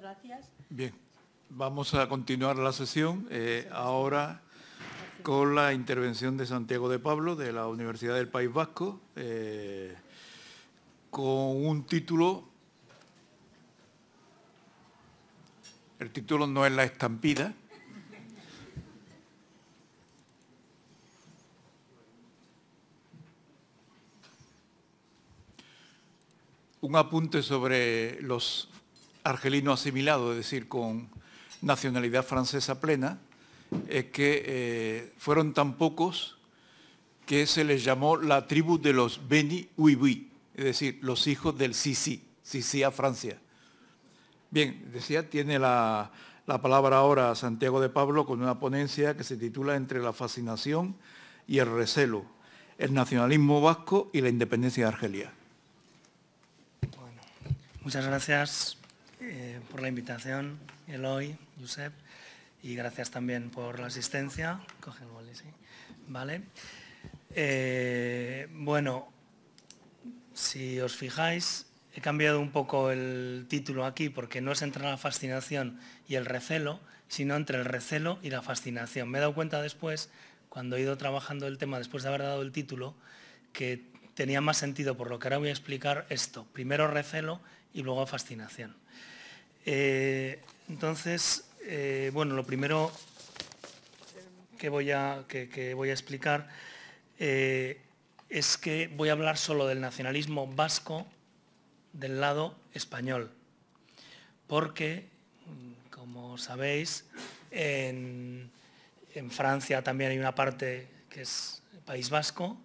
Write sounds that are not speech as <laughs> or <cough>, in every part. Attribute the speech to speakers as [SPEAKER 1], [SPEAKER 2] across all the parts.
[SPEAKER 1] gracias. Bien, vamos a continuar la sesión. Eh, ahora con la intervención de Santiago de Pablo de la Universidad del País Vasco, eh, con un título El título no es La estampida. Un apunte sobre los argelino asimilado, es decir, con nacionalidad francesa plena, es que eh, fueron tan pocos que se les llamó la tribu de los Beni Uibui, es decir, los hijos del Sisi, Sisi a Francia. Bien, decía, tiene la, la palabra ahora Santiago de Pablo con una ponencia que se titula Entre la fascinación y el recelo, el nacionalismo vasco y la independencia de Argelia.
[SPEAKER 2] Bueno, muchas gracias. Eh, por la invitación, Eloy, Josep, y gracias también por la asistencia. Vale. Eh, bueno, si os fijáis, he cambiado un poco el título aquí porque no es entre la fascinación y el recelo, sino entre el recelo y la fascinación. Me he dado cuenta después, cuando he ido trabajando el tema, después de haber dado el título, que tenía más sentido, por lo que ahora voy a explicar esto. Primero recelo y luego fascinación. Eh, entonces, eh, bueno, lo primero que voy a, explicar eh, es que voy a hablar solo del nacionalismo vasco del lado español, porque, como sabéis, en, en Francia también hay una parte que es País Vasco,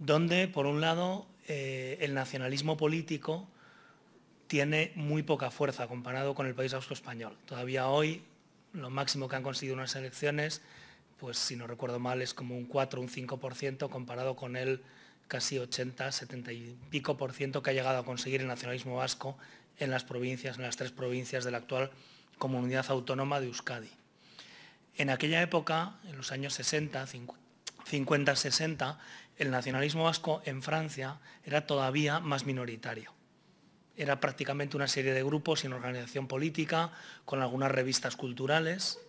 [SPEAKER 2] donde, por un lado, eh, el nacionalismo político tiene muy poca fuerza comparado con el país austroespañol. Todavía hoy, lo máximo que han conseguido unas elecciones, pues si no recuerdo mal, es como un 4 un 5% comparado con el casi 80, 70 y pico por ciento que ha llegado a conseguir el nacionalismo vasco en las provincias, en las tres provincias de la actual comunidad autónoma de Euskadi. En aquella época, en los años 60, 50-60, el nacionalismo vasco en Francia era todavía más minoritario. Era prácticamente una serie de grupos sin organización política, con algunas revistas culturales.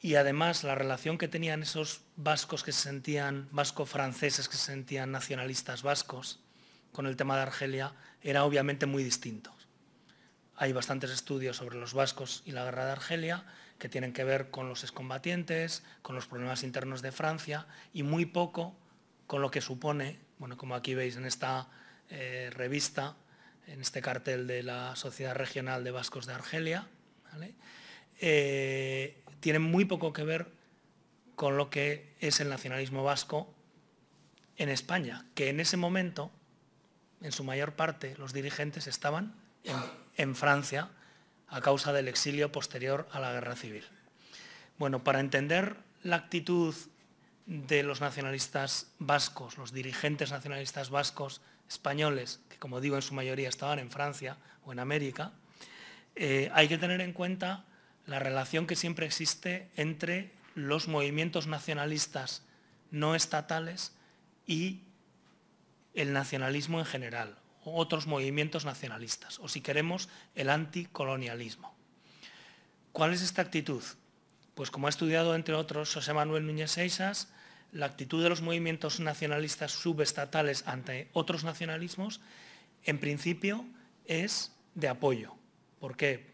[SPEAKER 2] Y además la relación que tenían esos vascos que se sentían, vasco-franceses que se sentían nacionalistas vascos con el tema de Argelia, era obviamente muy distinto. Hay bastantes estudios sobre los vascos y la guerra de Argelia que tienen que ver con los excombatientes, con los problemas internos de Francia y muy poco con lo que supone, bueno, como aquí veis en esta eh, revista, en este cartel de la Sociedad Regional de Vascos de Argelia, eh, tienen muy poco que ver con lo que es el nacionalismo vasco en España, que en ese momento, en su mayor parte, los dirigentes estaban en Francia a causa del exilio posterior a la guerra civil. Bueno, para entender la actitud de los nacionalistas vascos, los dirigentes nacionalistas vascos españoles, que como digo en su mayoría estaban en Francia o en América, eh, hay que tener en cuenta la relación que siempre existe entre los movimientos nacionalistas no estatales y el nacionalismo en general, otros movimientos nacionalistas, o si queremos, el anticolonialismo. ¿Cuál es esta actitud? Pues como ha estudiado, entre otros, José Manuel Núñez Seixas, la actitud de los movimientos nacionalistas subestatales ante otros nacionalismos, en principio, es de apoyo. ¿Por qué?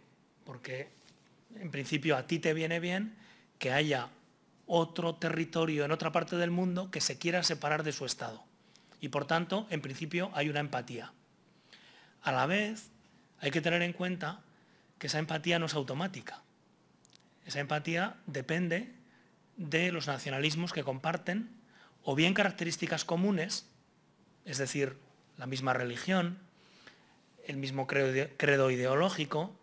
[SPEAKER 2] Porque, en principio, a ti te viene bien que haya otro territorio en otra parte del mundo que se quiera separar de su Estado. Y, por tanto, en principio, hay una empatía. A la vez, hay que tener en cuenta que esa empatía no es automática. Esa empatía depende de los nacionalismos que comparten o bien características comunes, es decir, la misma religión, el mismo credo ideológico,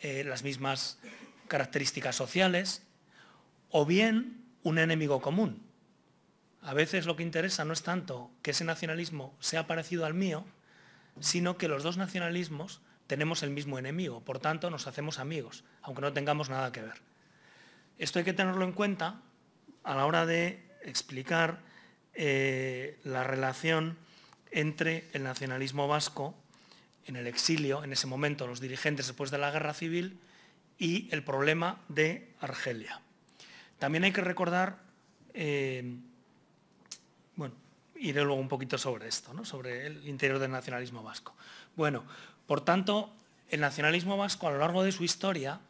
[SPEAKER 2] eh, las mismas características sociales, o bien un enemigo común. A veces lo que interesa no es tanto que ese nacionalismo sea parecido al mío, sino que los dos nacionalismos tenemos el mismo enemigo, por tanto nos hacemos amigos, aunque no tengamos nada que ver. Esto hay que tenerlo en cuenta a la hora de explicar eh, la relación entre el nacionalismo vasco en el exilio, en ese momento, los dirigentes después de la guerra civil, y el problema de Argelia. También hay que recordar eh, iré luego un poquito sobre esto, sobre el interior del nacionalismo vasco. Bueno, por tanto, el nacionalismo vasco a lo largo de su historia,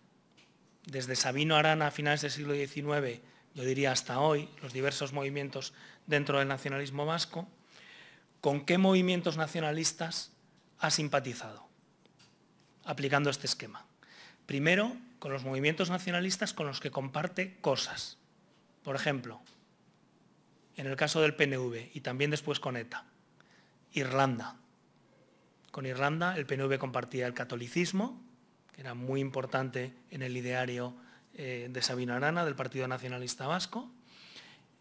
[SPEAKER 2] desde Sabino Arana a finales del siglo XIX, yo diría hasta hoy, los diversos movimientos dentro del nacionalismo vasco, ¿con qué movimientos nacionalistas ha simpatizado? Aplicando este esquema. Primero, con los movimientos nacionalistas con los que comparte cosas. Por ejemplo, en el caso del PNV y también después con ETA. Irlanda. Con Irlanda el PNV compartía el catolicismo, que era muy importante en el ideario eh, de Sabino Arana, del Partido Nacionalista Vasco,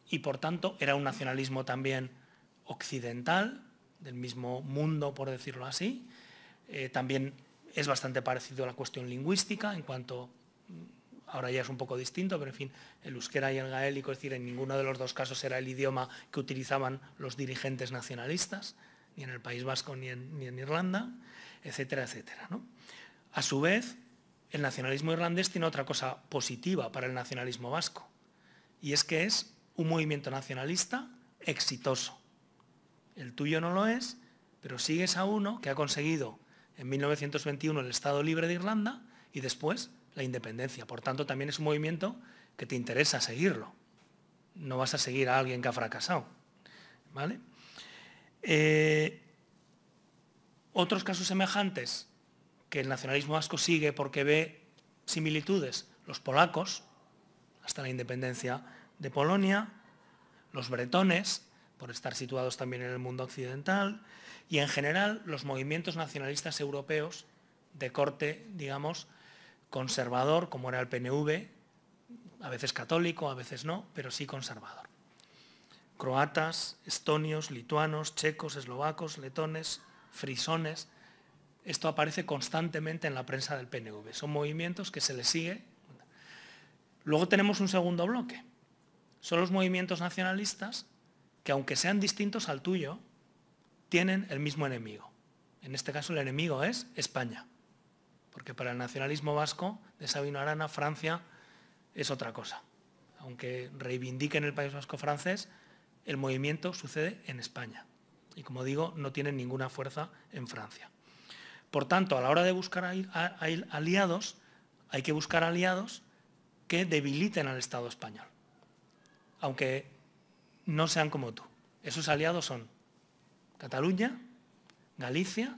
[SPEAKER 2] y por tanto era un nacionalismo también occidental, del mismo mundo, por decirlo así. Eh, también es bastante parecido a la cuestión lingüística en cuanto ahora ya es un poco distinto, pero en fin, el euskera y el gaélico, es decir, en ninguno de los dos casos era el idioma que utilizaban los dirigentes nacionalistas, ni en el País Vasco ni en, Irlanda, etcétera, etcétera. A su vez, el nacionalismo irlandés tiene otra cosa positiva para el nacionalismo vasco, y es que es un movimiento nacionalista exitoso. El tuyo no lo es, pero sigues a uno que ha conseguido en 1921 el Estado Libre de Irlanda y después la independencia. Por tanto, también es un movimiento que te interesa seguirlo. No vas a seguir a alguien que ha fracasado. ¿Vale? Eh, otros casos semejantes que el nacionalismo vasco sigue porque ve similitudes, los polacos, hasta la independencia de Polonia, los bretones, por estar situados también en el mundo occidental, y en general los movimientos nacionalistas europeos de corte, digamos, conservador, como era el PNV, a veces católico, a veces no, pero sí conservador. Croatas, estonios, lituanos, checos, eslovacos, letones, frisones. Esto aparece constantemente en la prensa del PNV. Son movimientos que se les sigue. Luego tenemos un segundo bloque. Son los movimientos nacionalistas que, aunque sean distintos al tuyo, tienen el mismo enemigo. En este caso el enemigo es España porque para el nacionalismo vasco de Sabino Arana, Francia es otra cosa. Aunque reivindiquen el País Vasco francés, el movimiento sucede en España. Y como digo, no tienen ninguna fuerza en Francia. Por tanto, a la hora de buscar aliados, hay que buscar aliados que debiliten al Estado español, aunque no sean como tú. Esos aliados son Cataluña, Galicia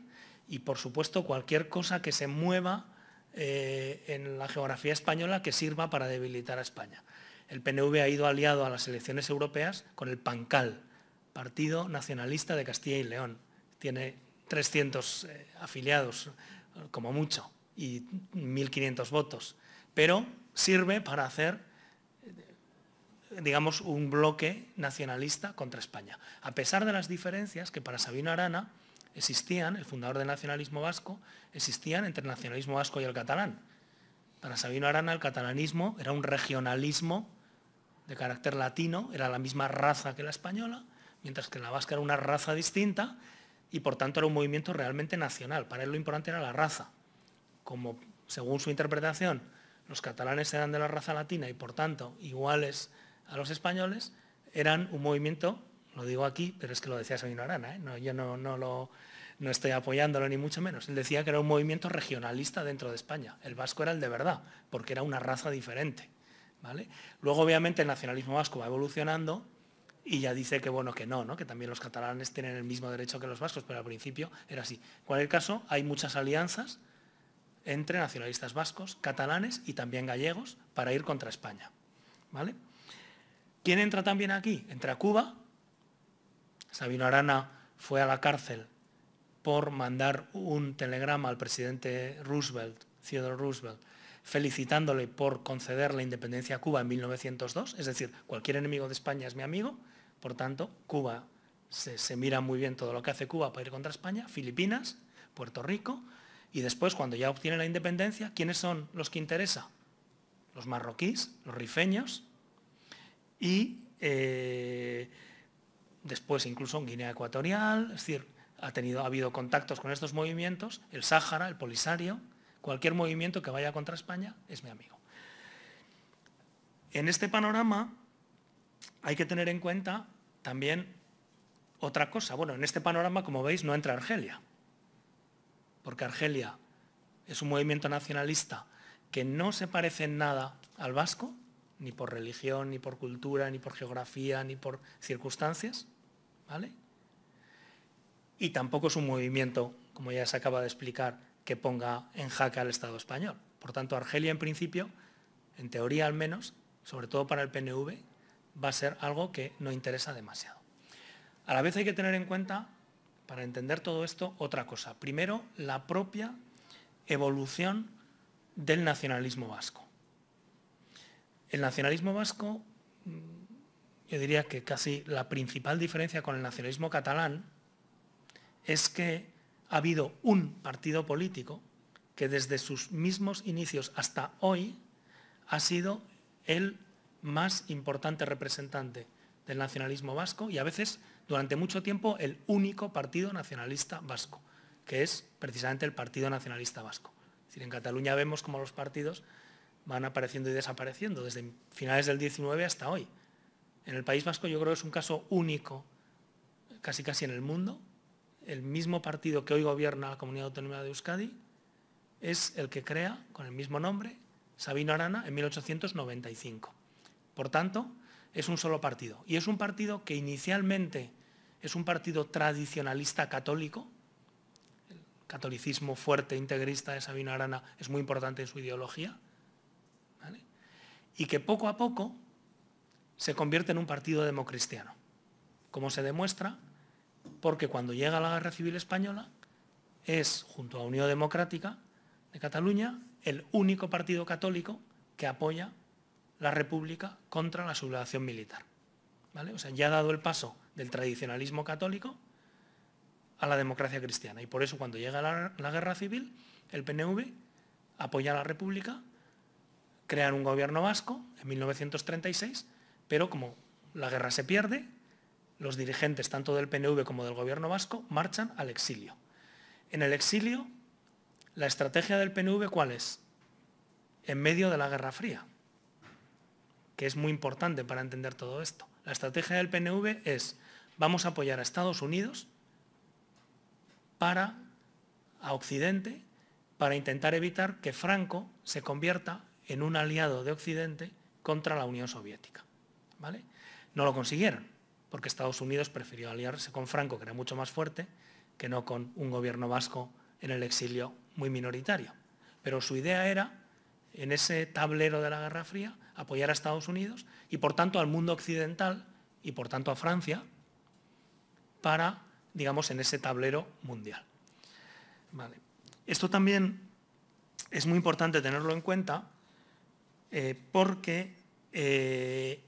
[SPEAKER 2] y, por supuesto, cualquier cosa que se mueva eh, en la geografía española que sirva para debilitar a España. El PNV ha ido aliado a las elecciones europeas con el PANCAL, Partido Nacionalista de Castilla y León. Tiene 300 eh, afiliados, como mucho, y 1.500 votos. Pero sirve para hacer eh, digamos, un bloque nacionalista contra España. A pesar de las diferencias que para Sabino Arana existían, el fundador del nacionalismo vasco, existían entre el nacionalismo vasco y el catalán. Para Sabino Arana el catalanismo era un regionalismo de carácter latino, era la misma raza que la española, mientras que la vasca era una raza distinta y por tanto era un movimiento realmente nacional. Para él lo importante era la raza. Como según su interpretación los catalanes eran de la raza latina y por tanto iguales a los españoles, eran un movimiento lo digo aquí, pero es que lo decía Sabino Arana, ¿eh? no, yo no, lo, no estoy apoyándolo ni mucho menos. Él decía que era un movimiento regionalista dentro de España. El vasco era el de verdad, porque era una raza diferente. ¿vale? Luego, obviamente, el nacionalismo vasco va evolucionando y ya dice que bueno que no, ¿no? que también los catalanes tienen el mismo derecho que los vascos, pero al principio era así. En cualquier caso, hay muchas alianzas entre nacionalistas vascos, catalanes y también gallegos para ir contra España. ¿vale? ¿Quién entra también aquí? Entra Cuba, Sabino Arana fue a la cárcel por mandar un telegrama al presidente Roosevelt, Theodore Roosevelt, felicitándole por conceder la independencia a Cuba en 1902, es decir, cualquier enemigo de España es mi amigo, por tanto, Cuba se, mira muy bien todo lo que hace Cuba para ir contra España, Filipinas, Puerto Rico, y después cuando ya obtiene la independencia, ¿quiénes son los que interesa? Los marroquíes, los rifeños y eh, después incluso en Guinea Ecuatorial, es decir, ha, tenido, ha habido contactos con estos movimientos, el Sáhara, el Polisario, cualquier movimiento que vaya contra España es mi amigo. En este panorama hay que tener en cuenta también otra cosa. Bueno, en este panorama, como veis, no entra Argelia, porque Argelia es un movimiento nacionalista que no se parece en nada al vasco, ni por religión, ni por cultura, ni por geografía, ni por circunstancias. Y tampoco es un movimiento, como ya se acaba de explicar, que ponga en jaque al Estado español. Por tanto, Argelia, en principio, en teoría al menos, sobre todo para el PNV, va a ser algo que no interesa demasiado. A la vez hay que tener en cuenta, para entender todo esto, otra cosa. Primero, la propia evolución del nacionalismo vasco. El nacionalismo vasco yo diría que casi la principal diferencia con el nacionalismo catalán es que ha habido un partido político que desde sus mismos inicios hasta hoy ha sido el más importante representante del nacionalismo vasco y a veces durante mucho tiempo el único partido nacionalista vasco, que es precisamente el Partido Nacionalista Vasco. en Cataluña vemos como los partidos van apareciendo y desapareciendo desde finales del 19 hasta hoy. En el País Vasco yo creo que es un caso único, casi casi en el mundo. El mismo partido que hoy gobierna la Comunidad Autónoma de Euskadi es el que crea, con el mismo nombre, Sabino Arana en 1895. Por tanto, es un solo partido. Y es un partido que inicialmente es un partido tradicionalista católico. El catolicismo fuerte, integrista de Sabino Arana es muy importante en su ideología. Y que poco a poco se convierte en un partido democristiano, como se demuestra porque cuando llega la Guerra Civil Española es, junto a Unión Democrática de Cataluña, el único partido católico que apoya la República contra la sublevación militar. ¿Vale? O sea, ya ha dado el paso del tradicionalismo católico a la democracia cristiana. Y por eso cuando llega la, guerra civil, el PNV apoya a la República, crea un gobierno vasco en 1936 pero como la guerra se pierde, los dirigentes tanto del PNV como del gobierno vasco marchan al exilio. En el exilio, la estrategia del PNV ¿cuál es? En medio de la Guerra Fría, que es muy importante para entender todo esto. La estrategia del PNV es, vamos a apoyar a Estados Unidos para, a Occidente, para intentar evitar que Franco se convierta en un aliado de Occidente contra la Unión Soviética. No lo consiguieron, porque Estados Unidos prefirió aliarse con Franco, que era mucho más fuerte, que no con un gobierno vasco en el exilio muy minoritario. Pero su idea era, en ese tablero de la Guerra Fría, apoyar a Estados Unidos y, por tanto, al mundo occidental y, por tanto, a Francia, para, digamos, en ese tablero mundial. Esto también es muy importante tenerlo en cuenta eh, porque eh,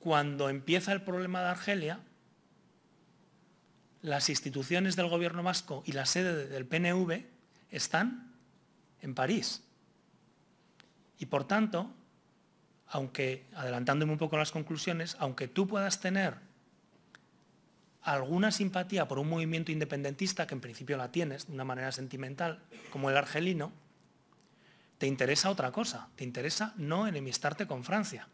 [SPEAKER 2] cuando empieza el problema de Argelia, las instituciones del gobierno vasco y la sede del PNV están en París. Y por tanto, aunque, adelantándome un poco las conclusiones, aunque tú puedas tener alguna simpatía por un movimiento independentista, que en principio la tienes de una manera sentimental, como el argelino, te interesa otra cosa, te interesa no enemistarte con Francia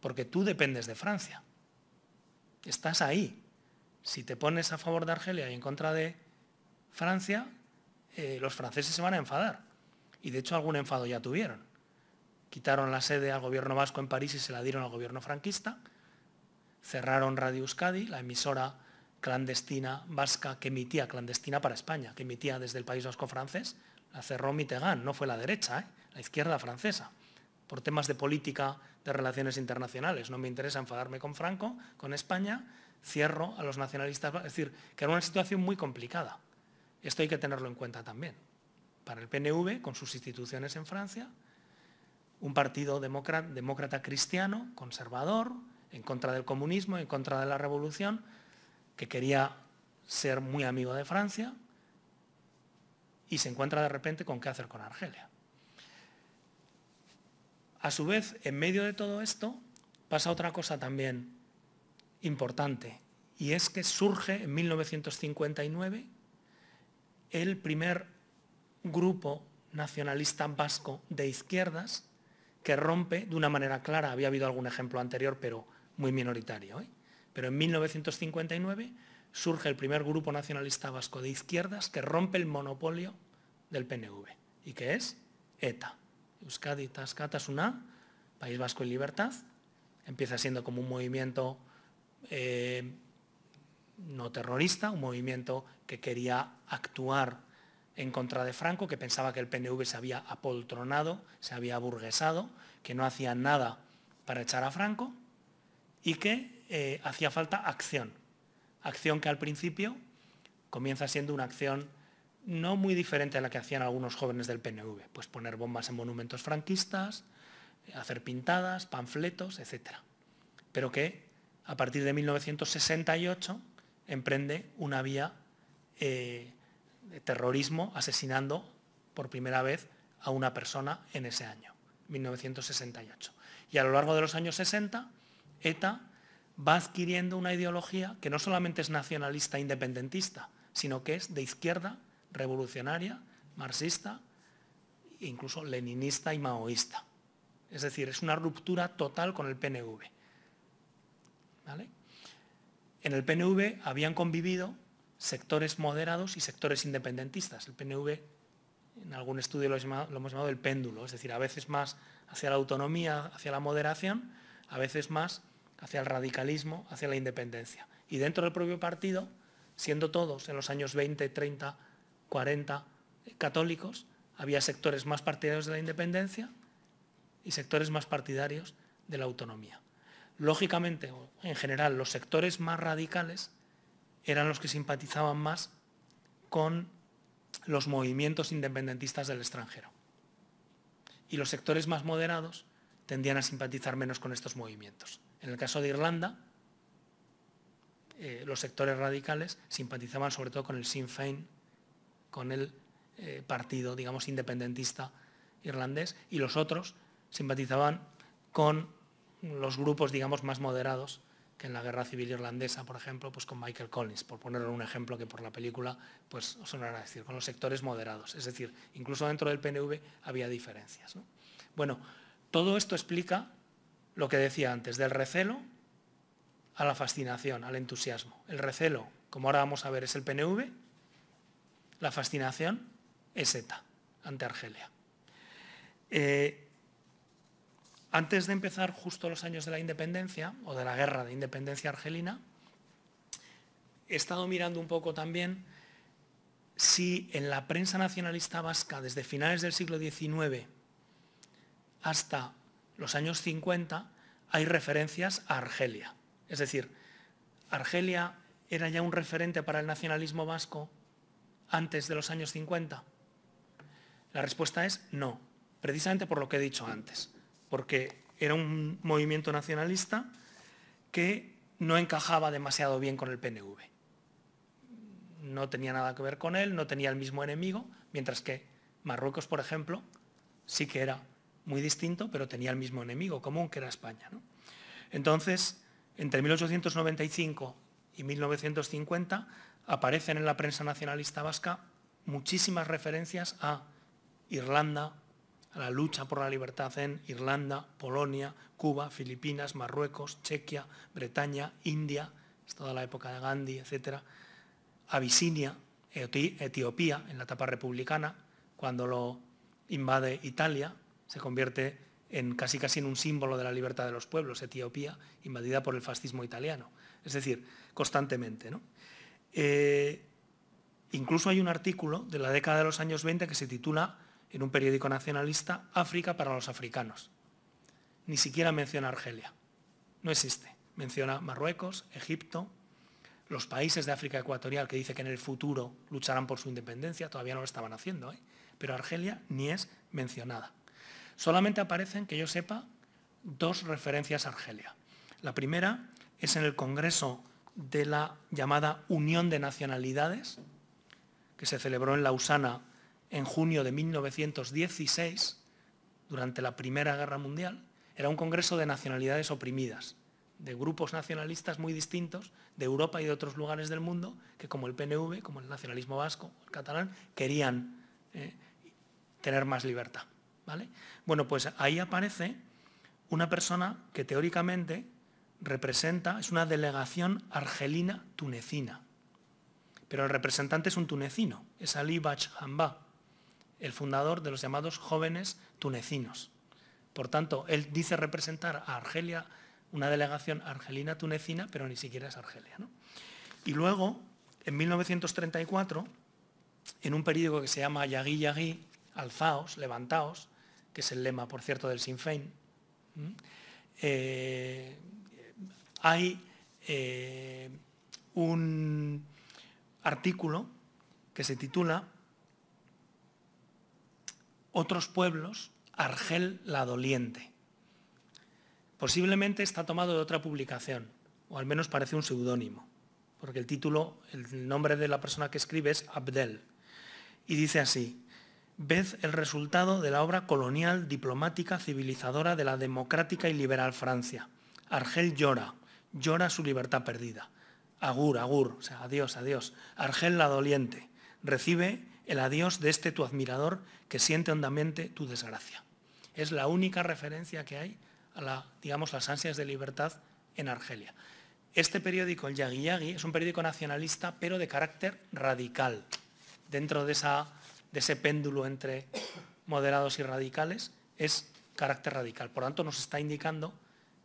[SPEAKER 2] porque tú dependes de Francia. Estás ahí. Si te pones a favor de Argelia y en contra de Francia, eh, los franceses se van a enfadar. Y de hecho algún enfado ya tuvieron. Quitaron la sede al gobierno vasco en París y se la dieron al gobierno franquista. Cerraron Radio Euskadi, la emisora clandestina vasca que emitía, clandestina para España, que emitía desde el País Vasco francés, la cerró Mitegan, no fue la derecha, ¿eh? la izquierda francesa por temas de política, de relaciones internacionales. No me interesa enfadarme con Franco, con España, cierro a los nacionalistas. Es decir, que era una situación muy complicada. Esto hay que tenerlo en cuenta también. Para el PNV, con sus instituciones en Francia, un partido demócrata, demócrata cristiano, conservador, en contra del comunismo, en contra de la revolución, que quería ser muy amigo de Francia, y se encuentra de repente con qué hacer con Argelia. A su vez, en medio de todo esto, pasa otra cosa también importante, y es que surge en 1959 el primer grupo nacionalista vasco de izquierdas que rompe de una manera clara, había habido algún ejemplo anterior, pero muy minoritario. ¿eh? Pero en 1959 surge el primer grupo nacionalista vasco de izquierdas que rompe el monopolio del PNV, y que es ETA. Euskadi Tascata, una País Vasco y Libertad, empieza siendo como un movimiento eh, no terrorista, un movimiento que quería actuar en contra de Franco, que pensaba que el PNV se había apoltronado, se había burguesado, que no hacía nada para echar a Franco y que eh, hacía falta acción. Acción que al principio comienza siendo una acción no muy diferente a la que hacían algunos jóvenes del PNV, pues poner bombas en monumentos franquistas, hacer pintadas, panfletos, etc. Pero que a partir de 1968 emprende una vía eh, de terrorismo asesinando por primera vez a una persona en ese año, 1968. Y a lo largo de los años 60, ETA va adquiriendo una ideología que no solamente es nacionalista e independentista, sino que es de izquierda revolucionaria, marxista, incluso leninista y maoísta. Es decir, es una ruptura total con el PNV. En el PNV habían convivido sectores moderados y sectores independentistas. El PNV, en algún estudio lo, lo hemos llamado el péndulo, es decir, a veces más hacia la autonomía, hacia la moderación, a veces más hacia el radicalismo, hacia la independencia. Y dentro del propio partido, siendo todos en los años 20, 30, 40 católicos, había sectores más partidarios de la independencia y sectores más partidarios de la autonomía. Lógicamente, en general, los sectores más radicales eran los que simpatizaban más con los movimientos independentistas del extranjero. Y los sectores más moderados tendían a simpatizar menos con estos movimientos. En el caso de Irlanda, eh, los sectores radicales simpatizaban sobre todo con el Sinn Féin con el eh, partido, digamos, independentista irlandés, y los otros simpatizaban con los grupos, digamos, más moderados, que en la guerra civil irlandesa, por ejemplo, pues con Michael Collins, por poner un ejemplo que por la película pues os sonará decir, con los sectores moderados. Es decir, incluso dentro del PNV había diferencias. Bueno, todo esto explica lo que decía antes, del recelo a la fascinación, al entusiasmo. El recelo, como ahora vamos a ver, es el PNV, la fascinación es ETA ante Argelia. Eh, antes de empezar justo los años de la independencia o de la guerra de independencia argelina, he estado mirando un poco también si en la prensa nacionalista vasca desde finales del siglo XIX hasta los años 50 hay referencias a Argelia. Es decir, Argelia era ya un referente para el nacionalismo vasco antes de los años 50? La respuesta es no, precisamente por lo que he dicho antes, porque era un movimiento nacionalista que no encajaba demasiado bien con el PNV. No tenía nada que ver con él, no tenía el mismo enemigo, mientras que Marruecos, por ejemplo, sí que era muy distinto, pero tenía el mismo enemigo común que era España. Entonces, entre 1895 y 1950 aparecen en la prensa nacionalista vasca muchísimas referencias a Irlanda, a la lucha por la libertad en Irlanda, Polonia, Cuba, Filipinas, Marruecos, Chequia, Bretaña, India, es toda la época de Gandhi, etc. Abisinia, Etiopía, en la etapa republicana, cuando lo invade Italia, se convierte en casi casi en un símbolo de la libertad de los pueblos, Etiopía, invadida por el fascismo italiano es decir, constantemente. Eh, incluso hay un artículo de la década de los años 20 que se titula en un periódico nacionalista África para los africanos. Ni siquiera menciona Argelia, no existe. Menciona Marruecos, Egipto, los países de África Ecuatorial que dice que en el futuro lucharán por su independencia, todavía no lo estaban haciendo, ¿eh? pero Argelia ni es mencionada. Solamente aparecen, que yo sepa, dos referencias a Argelia. La primera es en el Congreso de la llamada Unión de Nacionalidades, que se celebró en Lausana en junio de 1916, durante la Primera Guerra Mundial. Era un Congreso de Nacionalidades oprimidas, de grupos nacionalistas muy distintos de Europa y de otros lugares del mundo, que como el PNV, como el nacionalismo vasco, el catalán, querían eh, tener más libertad. ¿vale? Bueno, pues ahí aparece una persona que teóricamente representa, es una delegación argelina-tunecina, pero el representante es un tunecino, es Ali Bach Hamba, el fundador de los llamados jóvenes tunecinos. Por tanto, él dice representar a Argelia, una delegación argelina-tunecina, pero ni siquiera es Argelia. Y luego, en 1934, en un periódico que se llama Yagui Yagui, alzaos, levantaos, que es el lema, por cierto, del Sinn Féin, hay eh, un artículo que se titula Otros pueblos, Argel la doliente. Posiblemente está tomado de otra publicación, o al menos parece un seudónimo, porque el título, el nombre de la persona que escribe es Abdel. Y dice así, ved el resultado de la obra colonial, diplomática, civilizadora de la democrática y liberal Francia. Argel llora, llora su libertad perdida. Agur, agur, o sea, adiós, adiós. Argel la doliente, recibe el adiós de este tu admirador que siente hondamente tu desgracia. Es la única referencia que hay a las ansias de libertad en Argelia. Este periódico, el Yagi Yagi, es un periódico nacionalista, pero de carácter radical, dentro de, de ese péndulo entre moderados y radicales, es carácter radical. Por tanto, nos está indicando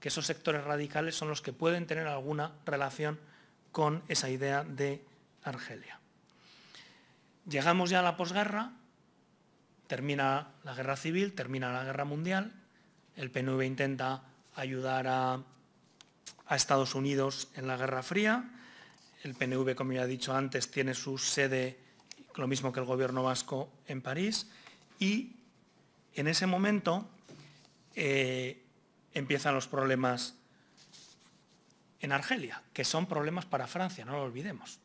[SPEAKER 2] que esos sectores radicales son los que pueden tener alguna relación con esa idea de Argelia. Llegamos ya a la posguerra, termina la guerra civil, termina la guerra mundial, el PNV intenta ayudar a, Estados Unidos en la Guerra Fría, el PNV, como ya he dicho antes, tiene su sede, lo mismo que el gobierno vasco, en París, y en ese momento eh, empiezan los problemas en Argelia, que son problemas para Francia, no lo olvidemos.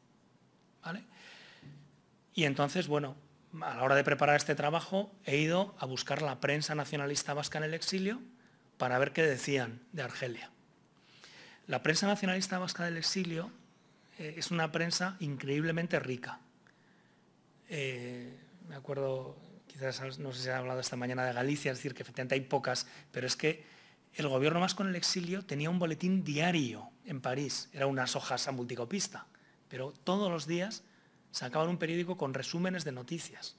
[SPEAKER 2] Y entonces, bueno, a la hora de preparar este trabajo he ido a buscar la prensa nacionalista vasca en el exilio para ver qué decían de Argelia. La prensa nacionalista vasca del exilio eh, es una prensa increíblemente rica. Eh, me acuerdo, quizás no sé si hablado esta mañana de Galicia, es decir, que efectivamente hay pocas, pero es que el gobierno más con el exilio tenía un boletín diario en París. Era unas hojas a multicopista, pero todos los días sacaban un periódico con resúmenes de noticias.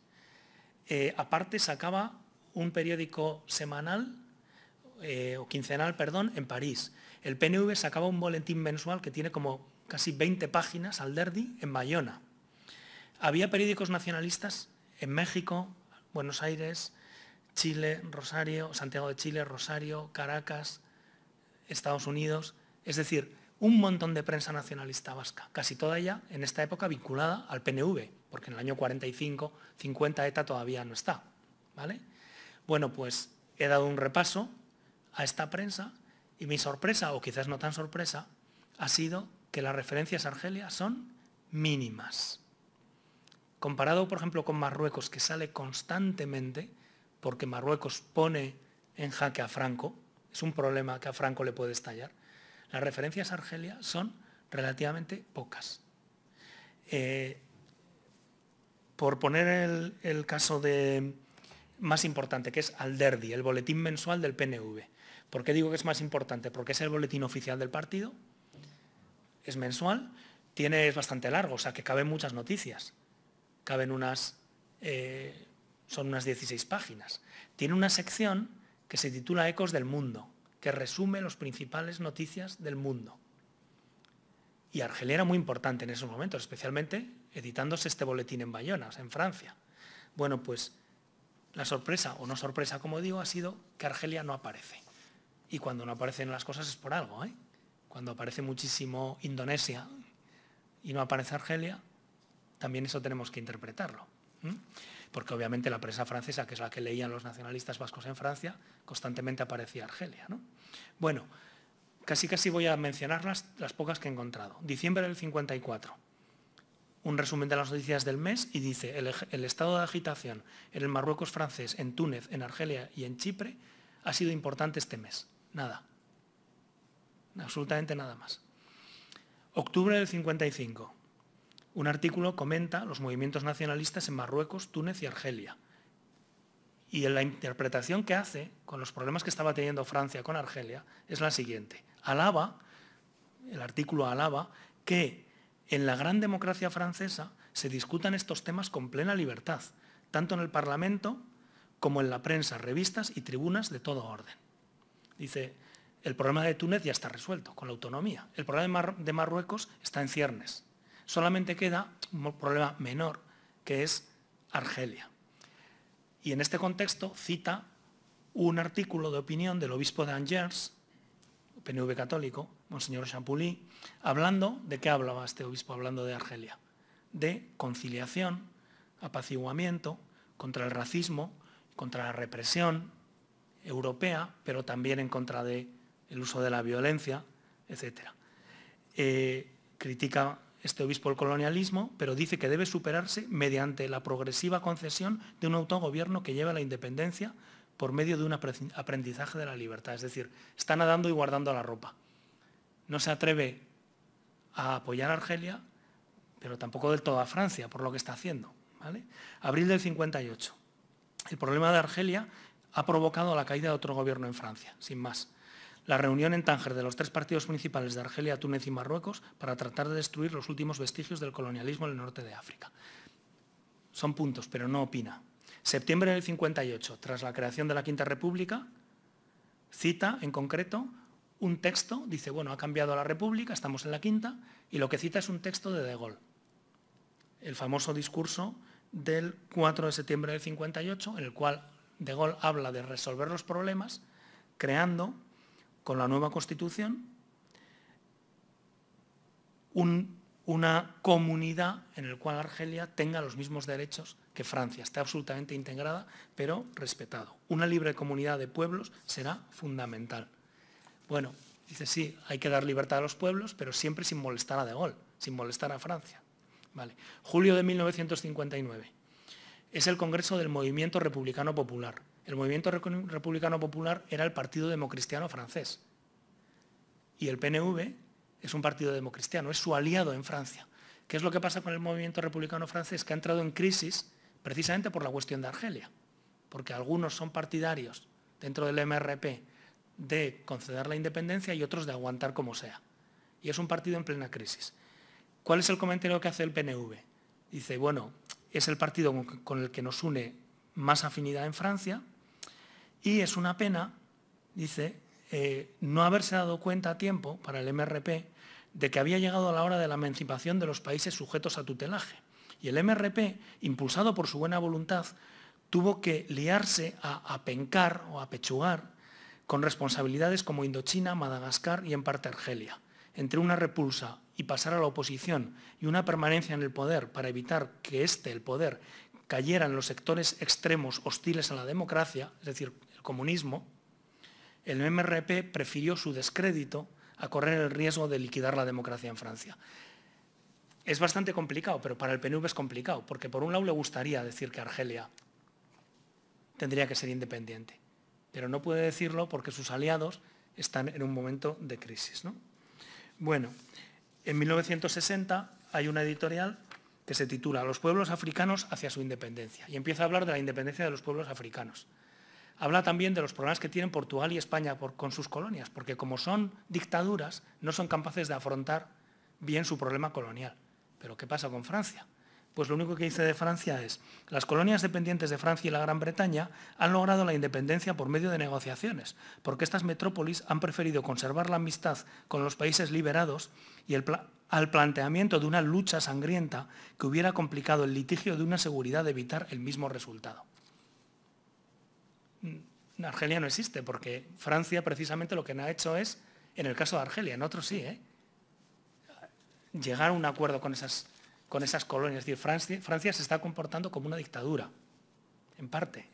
[SPEAKER 2] Eh, aparte sacaba un periódico semanal eh, o quincenal, perdón, en París. El PNV sacaba un boletín mensual que tiene como casi 20 páginas al Derdi en Bayona. Había periódicos nacionalistas en México, Buenos Aires, Chile, Rosario, Santiago de Chile, Rosario, Caracas, Estados Unidos. Es decir, un montón de prensa nacionalista vasca, casi toda ella en esta época vinculada al PNV, porque en el año 45, 50 ETA todavía no está. ¿vale? Bueno, pues he dado un repaso a esta prensa y mi sorpresa, o quizás no tan sorpresa, ha sido que las referencias a Argelia son mínimas. Comparado, por ejemplo, con Marruecos, que sale constantemente, porque Marruecos pone en jaque a Franco, es un problema que a Franco le puede estallar, las referencias a Argelia son relativamente pocas. Eh, por poner el, caso de, más importante, que es Alderdi, el boletín mensual del PNV. ¿Por qué digo que es más importante? Porque es el boletín oficial del partido, es mensual, tiene, es bastante largo, o sea que caben muchas noticias. Caben unas eh, son unas 16 páginas, tiene una sección que se titula Ecos del Mundo, que resume las principales noticias del mundo. Y Argelia era muy importante en esos momentos, especialmente editándose este boletín en Bayona, en Francia. Bueno, pues la sorpresa, o no sorpresa, como digo, ha sido que Argelia no aparece. Y cuando no aparecen las cosas es por algo. ¿eh? Cuando aparece muchísimo Indonesia y no aparece Argelia, también eso tenemos que interpretarlo porque obviamente la prensa francesa, que es la que leían los nacionalistas vascos en Francia, constantemente aparecía Argelia. Bueno, casi casi voy a mencionar las, pocas que he encontrado. Diciembre del 54, un resumen de las noticias del mes y dice, el, el estado de agitación en el Marruecos francés, en Túnez, en Argelia y en Chipre ha sido importante este mes. Nada, absolutamente nada más. Octubre del 55 un artículo comenta los movimientos nacionalistas en Marruecos, Túnez y Argelia. Y la interpretación que hace con los problemas que estaba teniendo Francia con Argelia es la siguiente. Alaba, el artículo alaba, que en la gran democracia francesa se discutan estos temas con plena libertad, tanto en el Parlamento como en la prensa, revistas y tribunas de todo orden. Dice, el problema de Túnez ya está resuelto con la autonomía. El problema de, de Marruecos está en ciernes. Solamente queda un problema menor, que es Argelia. Y en este contexto cita un artículo de opinión del obispo de Angers, PNV católico, Monseñor Champouli, hablando, ¿de qué hablaba este obispo hablando de Argelia? De conciliación, apaciguamiento, contra el racismo, contra la represión europea, pero también en contra del el uso de la violencia, etc. Eh, critica este obispo el colonialismo, pero dice que debe superarse mediante la progresiva concesión de un autogobierno que lleve a la independencia por medio de un aprendizaje de la libertad. Es decir, está nadando y guardando la ropa. No se atreve a apoyar a Argelia, pero tampoco del todo a Francia, por lo que está haciendo. Abril del 58. El problema de Argelia ha provocado la caída de otro gobierno en Francia, sin más la reunión en Tánger de los tres partidos municipales de Argelia, Túnez y Marruecos para tratar de destruir los últimos vestigios del colonialismo en el norte de África. Son puntos, pero no opina. Septiembre del 58, tras la creación de la Quinta República, cita en concreto un texto, dice, bueno, ha cambiado la República, estamos en la Quinta, y lo que cita es un texto de De Gaulle, el famoso discurso del 4 de septiembre del 58, en el cual De Gaulle habla de resolver los problemas creando con la nueva Constitución una comunidad en la cual Argelia tenga los mismos derechos que Francia. Está absolutamente integrada, pero respetado. Una libre comunidad de pueblos será fundamental. Bueno, dice, sí, hay que dar libertad a los pueblos, pero siempre sin molestar a De Gaulle, sin molestar a Francia. Vale. Julio de 1959. Es el Congreso del Movimiento Republicano Popular. El movimiento republicano popular era el Partido Democristiano francés. Y el PNV es un partido democristiano, es su aliado en Francia. ¿Qué es lo que pasa con el movimiento republicano francés? Que ha entrado en crisis precisamente por la cuestión de Argelia. Porque algunos son partidarios dentro del MRP de conceder la independencia y otros de aguantar como sea. Y es un partido en plena crisis. ¿Cuál es el comentario que hace el PNV? Dice, bueno, es el partido con el que nos une más afinidad en Francia, y es una pena, dice, eh, no haberse dado cuenta a tiempo para el MRP de que había llegado la hora de la emancipación de los países sujetos a tutelaje. Y el MRP, impulsado por su buena voluntad, tuvo que liarse a apencar o a pechugar con responsabilidades como Indochina, Madagascar y en parte Argelia. Entre una repulsa y pasar a la oposición y una permanencia en el poder para evitar que este, el poder, cayera en los sectores extremos hostiles a la democracia, es decir, comunismo, el MRP prefirió su descrédito a correr el riesgo de liquidar la democracia en Francia. Es bastante complicado, pero para el PNV es complicado, porque por un lado le gustaría decir que Argelia tendría que ser independiente, pero no puede decirlo porque sus aliados están en un momento de crisis. Bueno, en 1960 hay una editorial que se titula Los pueblos africanos hacia su independencia y empieza a hablar de la independencia de los pueblos africanos habla también de los problemas que tienen Portugal y España con sus colonias, porque como son dictaduras, no son capaces de afrontar bien su problema colonial. Pero ¿qué pasa con Francia? Pues lo único que dice de Francia es, las colonias dependientes de Francia y la Gran Bretaña han logrado la independencia por medio de negociaciones, porque estas metrópolis han preferido conservar la amistad con los países liberados y al planteamiento de una lucha sangrienta que hubiera complicado el litigio de una seguridad de evitar el mismo resultado. Mm, Argelia no existe, porque Francia precisamente lo que no ha hecho es, en el caso de Argelia, en otros sí, ¿eh? llegar a un acuerdo con esas, con esas colonias. Es decir, Francia, se está comportando como una dictadura, en parte.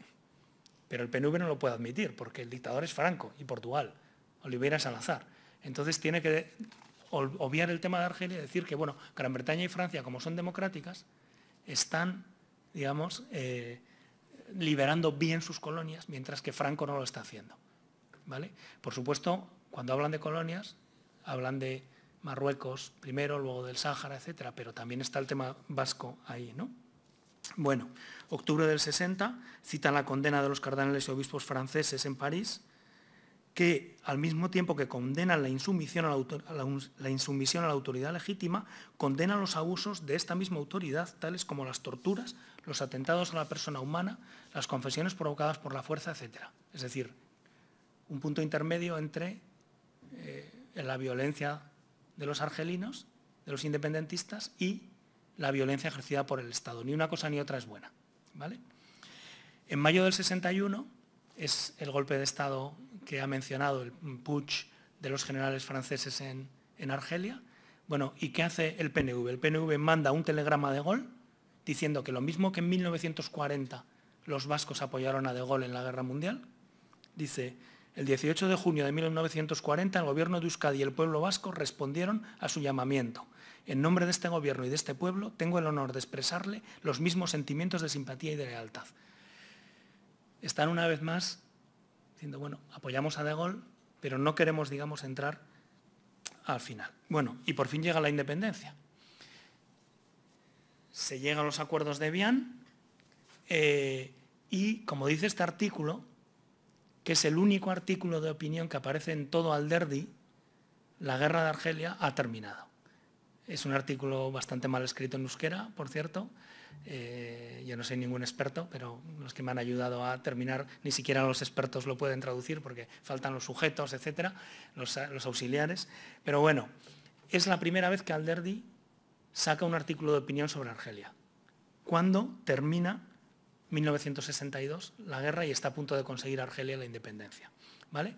[SPEAKER 2] Pero el PNV no lo puede admitir, porque el dictador es Franco y Portugal, Oliveira Salazar. Entonces tiene que obviar el tema de Argelia y decir que, bueno, Gran Bretaña y Francia, como son democráticas, están, digamos, eh, liberando bien sus colonias, mientras que Franco no lo está haciendo. ¿vale? Por supuesto, cuando hablan de colonias, hablan de Marruecos primero, luego del Sáhara, etcétera, pero también está el tema vasco ahí, ¿no? Bueno, octubre del 60, citan la condena de los cardenales y obispos franceses en París, que al mismo tiempo que condenan la la insumisión a la autoridad legítima, condenan los abusos de esta misma autoridad, tales como las torturas, los atentados a la persona humana, las confesiones provocadas por la fuerza, etc. Es decir, un punto intermedio entre eh, la violencia de los argelinos, de los independentistas, y la violencia ejercida por el Estado. Ni una cosa ni otra es buena. ¿vale? En mayo del 61 es el golpe de Estado que ha mencionado, el putsch de los generales franceses en, en Argelia. Bueno, ¿y qué hace el PNV? El PNV manda un telegrama de gol diciendo que lo mismo que en 1940 los vascos apoyaron a De Gaulle en la guerra mundial, dice, el 18 de junio de 1940 el gobierno de Euskadi y el pueblo vasco respondieron a su llamamiento. En nombre de este gobierno y de este pueblo tengo el honor de expresarle los mismos sentimientos de simpatía y de lealtad. Están una vez más diciendo, bueno, apoyamos a De Gaulle, pero no queremos, digamos, entrar al final. Bueno, y por fin llega la independencia se llega a los acuerdos de Vian eh, y, como dice este artículo, que es el único artículo de opinión que aparece en todo Alderdi, la guerra de Argelia ha terminado. Es un artículo bastante mal escrito en euskera, por cierto. Eh, yo no soy ningún experto, pero los que me han ayudado a terminar, ni siquiera los expertos lo pueden traducir porque faltan los sujetos, etcétera, los, los auxiliares. Pero bueno, es la primera vez que Alderdi saca un artículo de opinión sobre Argelia. ¿Cuándo termina 1962 la guerra y está a punto de conseguir Argelia la independencia? ¿Vale?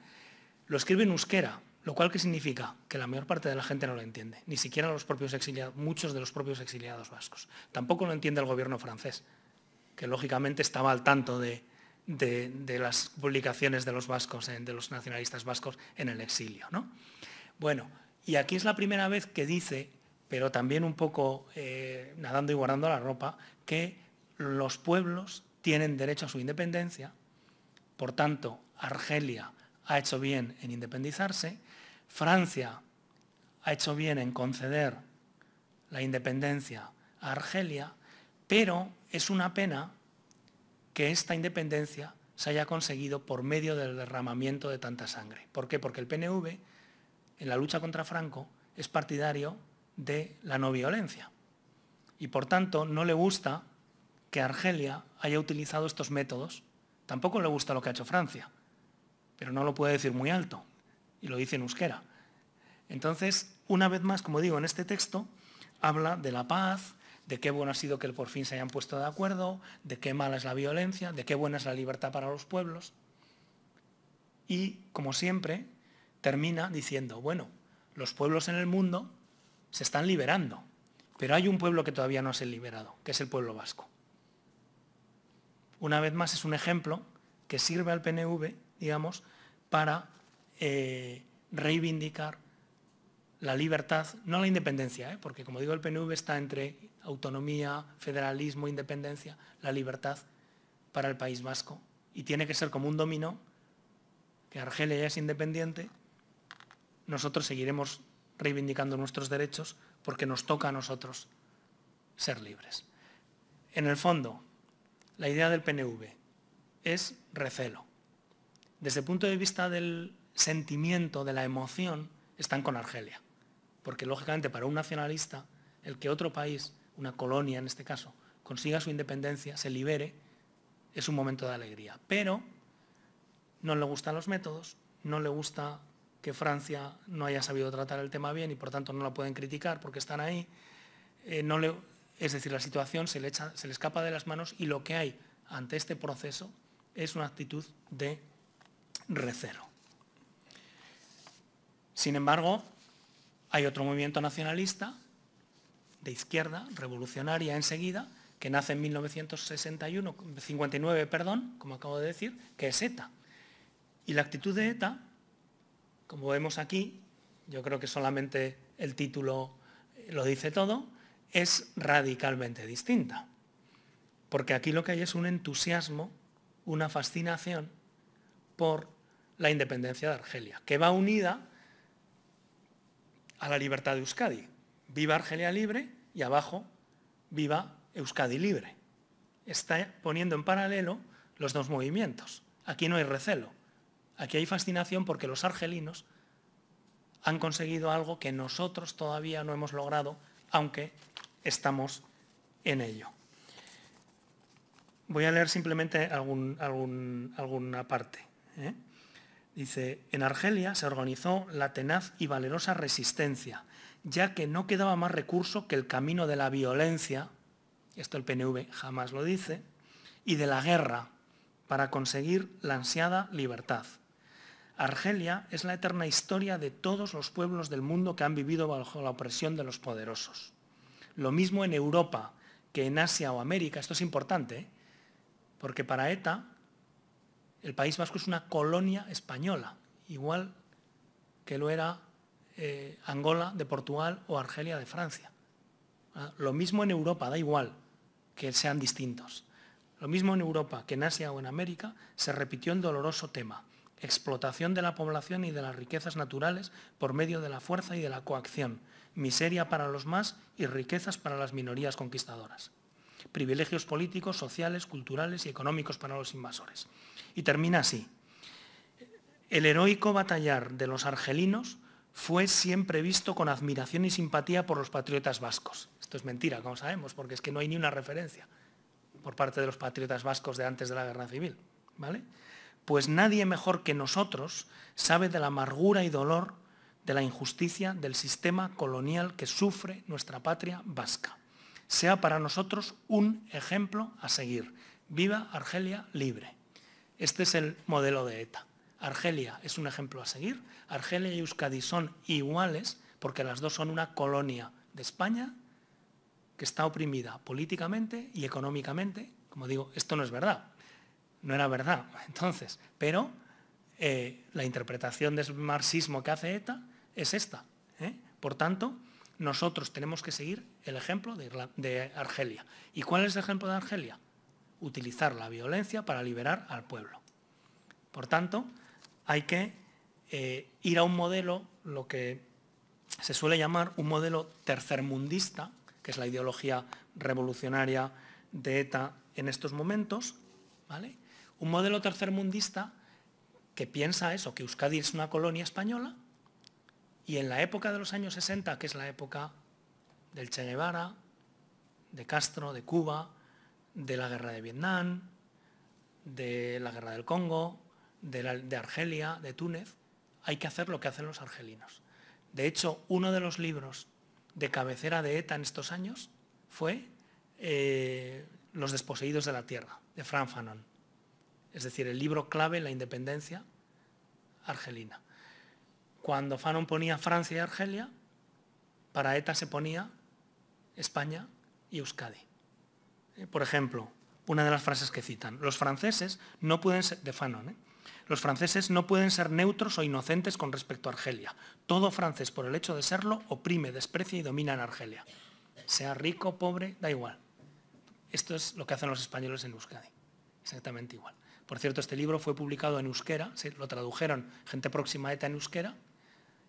[SPEAKER 2] Lo escribe en euskera, lo cual que significa? Que la mayor parte de la gente no lo entiende, ni siquiera los propios exiliados, muchos de los propios exiliados vascos. Tampoco lo entiende el gobierno francés, que lógicamente estaba al tanto de, las publicaciones de los vascos, de los nacionalistas vascos en el exilio. ¿no? Bueno, y aquí es la primera vez que dice pero también un poco eh, nadando y guardando la ropa, que los pueblos tienen derecho a su independencia, por tanto, Argelia ha hecho bien en independizarse, Francia ha hecho bien en conceder la independencia a Argelia, pero es una pena que esta independencia se haya conseguido por medio del derramamiento de tanta sangre. ¿Por qué? Porque el PNV, en la lucha contra Franco, es partidario de la no violencia. Y por tanto, no le gusta que Argelia haya utilizado estos métodos. Tampoco le gusta lo que ha hecho Francia, pero no lo puede decir muy alto y lo dice en euskera. Entonces, una vez más, como digo, en este texto habla de la paz, de qué bueno ha sido que por fin se hayan puesto de acuerdo, de qué mala es la violencia, de qué buena es la libertad para los pueblos. Y, como siempre, termina diciendo, bueno, los pueblos en el mundo se están liberando. Pero hay un pueblo que todavía no se ha liberado, que es el pueblo vasco. Una vez más es un ejemplo que sirve al PNV, digamos, para eh, reivindicar la libertad, no la independencia, ¿eh? porque como digo, el PNV está entre autonomía, federalismo, independencia, la libertad para el País Vasco. Y tiene que ser como un dominó, que Argelia ya es independiente, nosotros seguiremos reivindicando nuestros derechos porque nos toca a nosotros ser libres. En el fondo, la idea del PNV es recelo. Desde el punto de vista del sentimiento, de la emoción, están con Argelia. Porque lógicamente para un nacionalista, el que otro país, una colonia en este caso, consiga su independencia, se libere, es un momento de alegría. Pero no le gustan los métodos, no le gusta que Francia no haya sabido tratar el tema bien y por tanto no la pueden criticar porque están ahí. Eh, no es decir, la situación se le, se le escapa de las manos y lo que hay ante este proceso es una actitud de recelo. Sin embargo, hay otro movimiento nacionalista de izquierda, revolucionaria enseguida, que nace en 1961, 59, perdón, como acabo de decir, que es ETA. Y la actitud de ETA como vemos aquí, yo creo que solamente el título eh, lo dice todo, es radicalmente distinta. Porque aquí lo que hay es un entusiasmo, una fascinación por la independencia de Argelia, que va unida a la libertad de Euskadi. Viva Argelia libre y abajo viva Euskadi libre. Está poniendo en paralelo los dos movimientos. Aquí no hay recelo. Aquí hay fascinación porque los argelinos han conseguido algo que nosotros todavía no hemos logrado, aunque estamos en ello. Voy a leer simplemente alguna parte. ¿eh? Dice, en Argelia se organizó la tenaz y valerosa resistencia, ya que no quedaba más recurso que el camino de la violencia, esto el PNV jamás lo dice, y de la guerra para conseguir la ansiada libertad. Argelia es la eterna historia de todos los pueblos del mundo que han vivido bajo la opresión de los poderosos. Lo mismo en Europa que en Asia o América. Esto es importante, porque para ETA el País Vasco es una colonia española, igual que lo era eh, Angola de Portugal o Argelia de Francia. Ah, lo mismo en Europa, da igual que sean distintos. Lo mismo en Europa que en Asia o en América se repitió el doloroso tema explotación de la población y de las riquezas naturales por medio de la fuerza y de la coacción, miseria para los más y riquezas para las minorías conquistadoras, privilegios políticos, sociales, culturales y económicos para los invasores. Y termina así. El heroico batallar de los argelinos fue siempre visto con admiración y simpatía por los patriotas vascos. Esto es mentira, como sabemos, porque es que no hay ni una referencia por parte de los patriotas vascos de antes de la Guerra Civil. ¿vale? pues nadie mejor que nosotros sabe de la amargura y dolor de la injusticia del sistema colonial que sufre nuestra patria vasca. Sea para nosotros un ejemplo a seguir. Viva Argelia libre. Este es el modelo de ETA. Argelia es un ejemplo a seguir. Argelia y Euskadi son iguales porque las dos son una colonia de España que está oprimida políticamente y económicamente. Como digo, esto no es verdad, no era verdad. <laughs> Entonces, pero eh, la interpretación del marxismo que hace ETA es esta. ¿eh? Por tanto, nosotros tenemos que seguir el ejemplo de, Argelia. ¿Y cuál es el ejemplo de Argelia? Utilizar la violencia para liberar al pueblo. Por tanto, hay que eh, ir a un modelo, lo que se suele llamar un modelo tercermundista, que es la ideología revolucionaria de ETA en estos momentos, ¿vale? Un modelo tercermundista que piensa eso, que Euskadi es una colonia española y en la época de los años 60, que es la época del Che Guevara, de Castro, de Cuba, de la guerra de Vietnam, de la guerra del Congo, de, Argelia, de Túnez, hay que hacer lo que hacen los argelinos. De hecho, uno de los libros de cabecera de ETA en estos años fue eh, Los desposeídos de la tierra, de Fran Fanon es decir, el libro clave, la independencia argelina. Cuando Fanon ponía Francia y Argelia, para ETA se ponía España y Euskadi. Eh, por ejemplo, una de las frases que citan, los franceses no pueden ser, de Fanon, ¿eh? los franceses no pueden ser neutros o inocentes con respecto a Argelia. Todo francés, por el hecho de serlo, oprime, desprecia y domina en Argelia. Sea rico, pobre, da igual. Esto es lo que hacen los españoles en Euskadi, exactamente igual. Por cierto, este libro fue publicado en euskera, se lo tradujeron gente próxima a ETA en euskera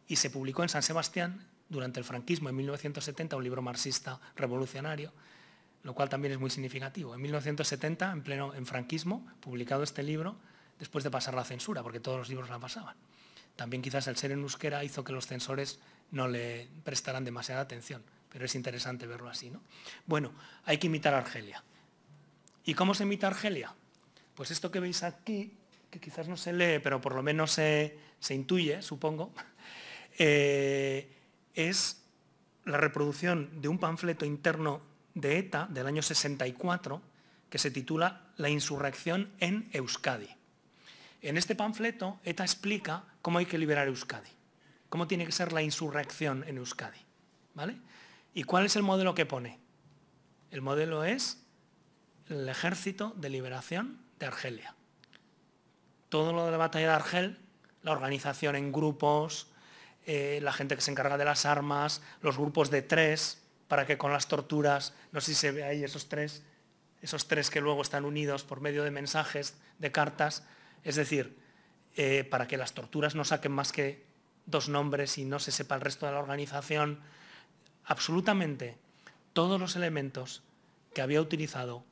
[SPEAKER 2] y se publicó en San Sebastián durante el franquismo, en 1970, un libro marxista revolucionario, lo cual también es muy significativo. En 1970, en pleno en franquismo, publicado este libro después de pasar la censura, porque todos los libros la pasaban. También quizás el ser en euskera hizo que los censores no le prestaran demasiada atención, pero es interesante verlo así. ¿no? Bueno, hay que imitar a Argelia. ¿Y cómo se imita Argelia? Pues esto que veis aquí, que quizás no se lee, pero por lo menos se, intuye, supongo, <laughs> eh, es la reproducción de un panfleto interno de ETA del año 64 que se titula La insurrección en Euskadi. En este panfleto, ETA explica cómo hay que liberar Euskadi, cómo tiene que ser la insurrección en Euskadi. ¿vale? ¿Y cuál es el modelo que pone? El modelo es el Ejército de Liberación de Argelia. Todo lo de la batalla de Argel, la organización en grupos, eh, la gente que se encarga de las armas, los grupos de tres, para que con las torturas, no sé si se ve ahí esos tres, esos tres que luego están unidos por medio de mensajes, de cartas, es decir, eh, para que las torturas no saquen más que dos nombres y no se sepa el resto de la organización, absolutamente todos los elementos que había utilizado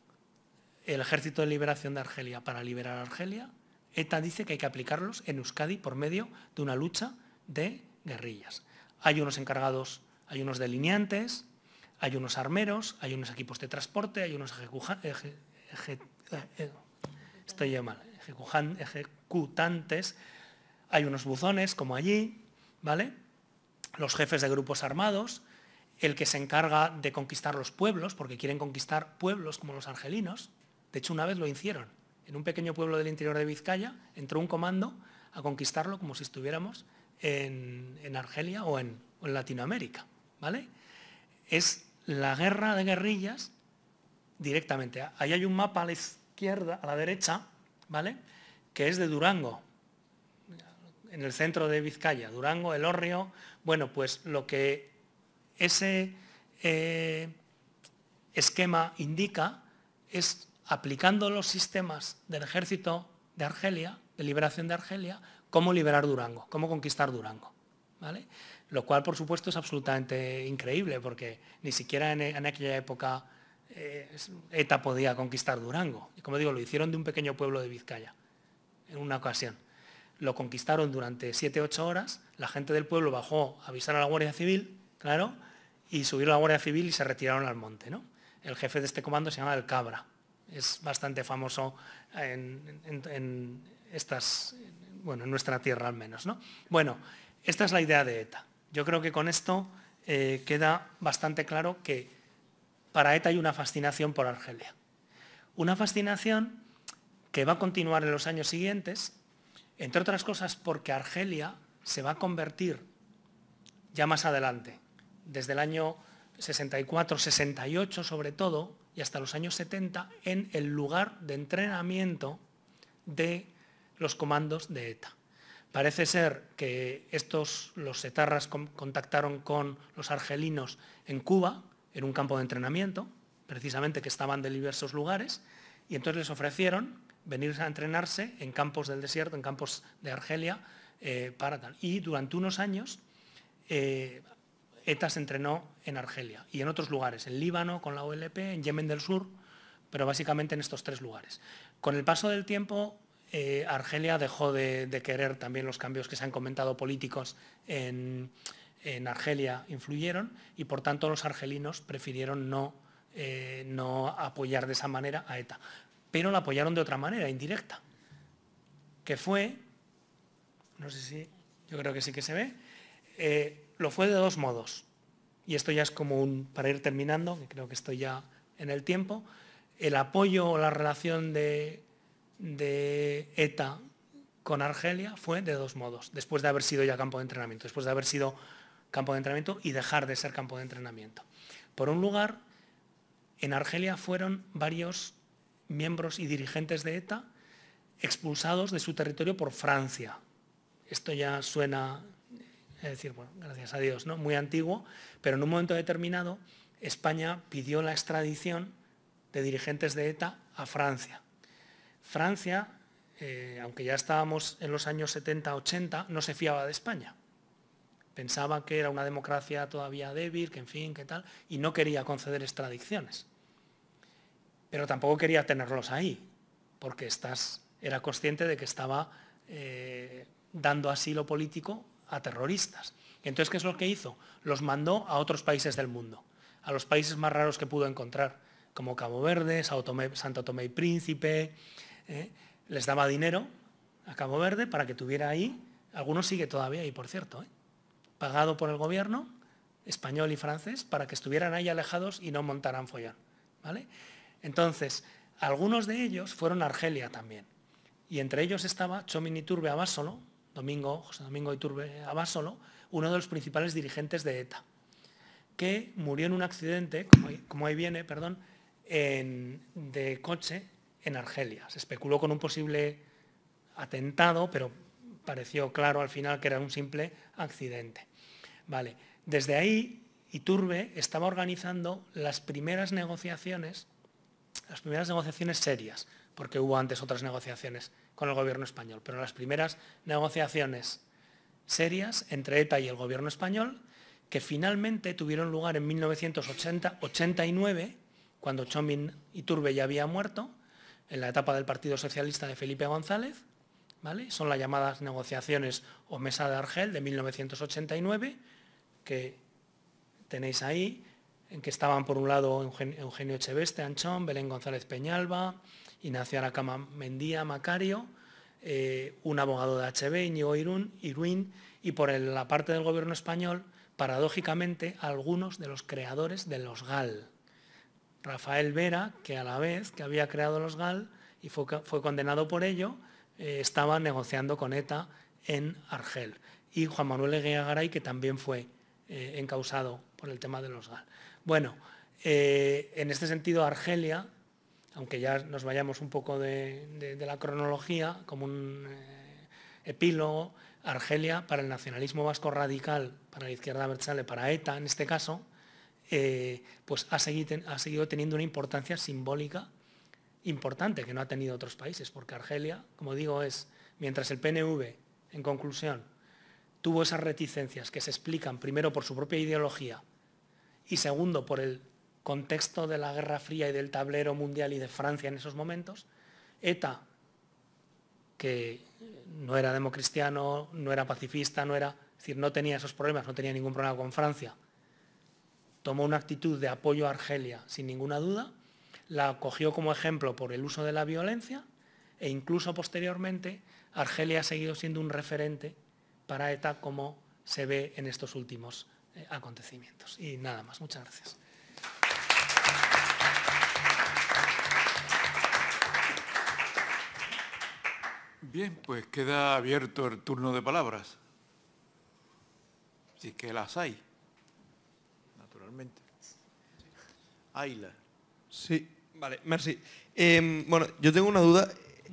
[SPEAKER 2] el Ejército de Liberación de Argelia para liberar Argelia, ETA dice que hay que aplicarlos en Euskadi por medio de una lucha de guerrillas. Hay unos encargados, hay unos delineantes, hay unos armeros, hay unos equipos de transporte, hay unos eh, eh, ejecutantes, hay unos buzones como allí, ¿vale? Los jefes de grupos armados, el que se encarga de conquistar los pueblos, porque quieren conquistar pueblos como los argelinos, de hecho, una vez lo hicieron. En un pequeño pueblo del interior de Vizcaya entró un comando a conquistarlo como si estuviéramos en, Argelia o en, Latinoamérica. ¿vale? Es la guerra de guerrillas directamente. Ahí hay un mapa a la izquierda, a la derecha, ¿vale? que es de Durango, en el centro de Vizcaya, Durango, El Bueno, pues lo que ese eh, esquema indica es aplicando los sistemas del ejército de Argelia, de liberación de Argelia, cómo liberar Durango, cómo conquistar Durango. ¿vale? Lo cual, por supuesto, es absolutamente increíble, porque ni siquiera en, aquella época eh, ETA podía conquistar Durango. como digo, lo hicieron de un pequeño pueblo de Vizcaya, en una ocasión. Lo conquistaron durante 7-8 horas, la gente del pueblo bajó a avisar a la Guardia Civil, claro, y subieron a la Guardia Civil y se retiraron al monte. ¿no? El jefe de este comando se llama El Cabra, es bastante famoso en, estas, bueno, en nuestra tierra al menos. Bueno, esta es la idea de ETA. Yo creo que con esto eh, queda bastante claro que para ETA hay una fascinación por Argelia. Una fascinación que va a continuar en los años siguientes, entre otras cosas porque Argelia se va a convertir ya más adelante, desde el año 64, 68 sobre todo, y hasta los años 70 en el lugar de entrenamiento de los comandos de ETA. Parece ser que estos, los etarras contactaron con los argelinos en Cuba, en un campo de entrenamiento, precisamente que estaban de diversos lugares, y entonces les ofrecieron venirse a entrenarse en campos del desierto, en campos de Argelia, eh, Y durante unos años eh, ETA se entrenó en Argelia y en otros lugares, en Líbano con la OLP, en Yemen del Sur, pero básicamente en estos tres lugares. Con el paso del tiempo, eh, Argelia dejó de, querer también los cambios que se han comentado políticos en, Argelia influyeron y por tanto los argelinos prefirieron no, eh, no apoyar de esa manera a ETA, pero la apoyaron de otra manera, indirecta, que fue, no sé si, yo creo que sí que se ve, eh, lo fue de dos modos. Y esto ya es como un, para ir terminando, que creo que estoy ya en el tiempo, el apoyo o la relación de, ETA con Argelia fue de dos modos, después de haber sido ya campo de entrenamiento, después de haber sido campo de entrenamiento y dejar de ser campo de entrenamiento. Por un lugar, en Argelia fueron varios miembros y dirigentes de ETA expulsados de su territorio por Francia. Esto ya suena es decir, bueno, gracias a Dios, ¿no? Muy antiguo, pero en un momento determinado España pidió la extradición de dirigentes de ETA a Francia. Francia, eh, aunque ya estábamos en los años 70-80, no se fiaba de España. Pensaba que era una democracia todavía débil, que en fin, que tal, y no quería conceder extradiciones. Pero tampoco quería tenerlos ahí, porque estás, era consciente de que estaba eh, dando asilo político a terroristas. Entonces, ¿qué es lo que hizo? Los mandó a otros países del mundo, a los países más raros que pudo encontrar, como Cabo Verde, Santo Tomé y Príncipe. ¿eh? Les daba dinero a Cabo Verde para que tuviera ahí, algunos sigue todavía ahí, por cierto, ¿eh? pagado por el gobierno español y francés para que estuvieran ahí alejados y no montaran follón. ¿vale? Entonces, algunos de ellos fueron a Argelia también. Y entre ellos estaba Chomini Turbe Abásolo, Domingo, José Domingo Iturbe Abasolo, uno de los principales dirigentes de ETA, que murió en un accidente, como, ahí viene, perdón, de coche en Argelia. Se especuló con un posible atentado, pero pareció claro al final que era un simple accidente. Vale, desde ahí Iturbe estaba organizando las primeras negociaciones, las primeras negociaciones serias porque hubo antes otras negociaciones con el gobierno español, pero las primeras negociaciones serias entre ETA y el gobierno español, que finalmente tuvieron lugar en 1989, cuando Chomin Turbe ya había muerto, en la etapa del Partido Socialista de Felipe González, ¿vale? son las llamadas negociaciones o Mesa de Argel de 1989, que tenéis ahí, en que estaban por un lado Eugenio Echeveste, Anchón, Belén González Peñalba, Ignacio Aracama Mendía Macario, eh, un abogado de HB, Íñigo Irún, y por la parte del gobierno español, paradójicamente, algunos de los creadores de los GAL. Rafael Vera, que a la vez que había creado los GAL y fue, condenado por ello, eh, estaba negociando con ETA en Argel. Y Juan Manuel Eguía Garay, que también fue eh, encausado por el tema de los GAL. Bueno, en este sentido, Argelia aunque ya nos vayamos un poco de, la cronología, como un eh, epílogo, Argelia para el nacionalismo vasco radical, para la izquierda Berchale, para ETA en este caso, eh, pues ha seguido teniendo una importancia simbólica importante que no ha tenido otros países, porque Argelia, como digo, es, mientras el PNV, en conclusión, tuvo esas reticencias que se explican primero por su propia ideología y segundo por el contexto de la Guerra Fría y del tablero mundial y de Francia en esos momentos, ETA, que no era democristiano, no era pacifista, no era, decir, no tenía esos problemas, no tenía ningún problema con Francia, tomó una actitud de apoyo a Argelia sin ninguna duda, la cogió como ejemplo por el uso de la violencia e incluso posteriormente Argelia ha seguido siendo un referente para ETA como se ve en estos últimos eh, acontecimientos. Y nada más, muchas gracias.
[SPEAKER 1] Bien, pues queda abierto el turno de palabras. Si que las hay, naturalmente. Ayla. Sí, vale, merci.
[SPEAKER 2] Em, bueno, yo tengo una duda.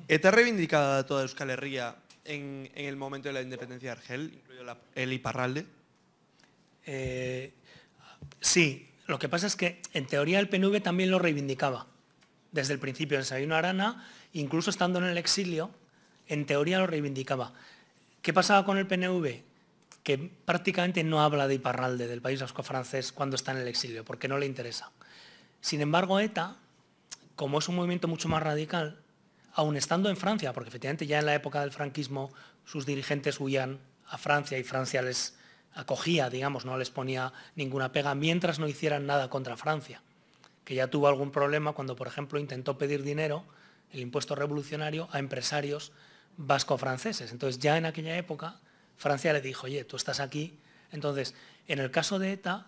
[SPEAKER 2] ¿Está reivindicada toda Euskal Herria en, el momento de la independencia de Argel, incluido el Iparralde? Eh, sí, lo que pasa es que, en teoría, el PNV también lo reivindicaba. Desde el principio, en Sabino Arana, incluso estando en el exilio, en teoría lo reivindicaba. ¿Qué pasaba con el PNV? Que prácticamente no habla de Iparralde, del país vasco francés, cuando está en el exilio, porque no le interesa. Sin embargo, ETA, como es un movimiento mucho más radical, aún estando en Francia, porque efectivamente ya en la época del franquismo sus dirigentes huían a Francia y Francia les, acogía, digamos, no les ponía ninguna pega, mientras no hicieran nada contra Francia, que ya tuvo algún problema cuando, por ejemplo, intentó pedir dinero, el impuesto revolucionario, a empresarios vasco-franceses. Entonces, ya en aquella época, Francia le dijo, oye, tú estás aquí. Entonces, en el caso de ETA,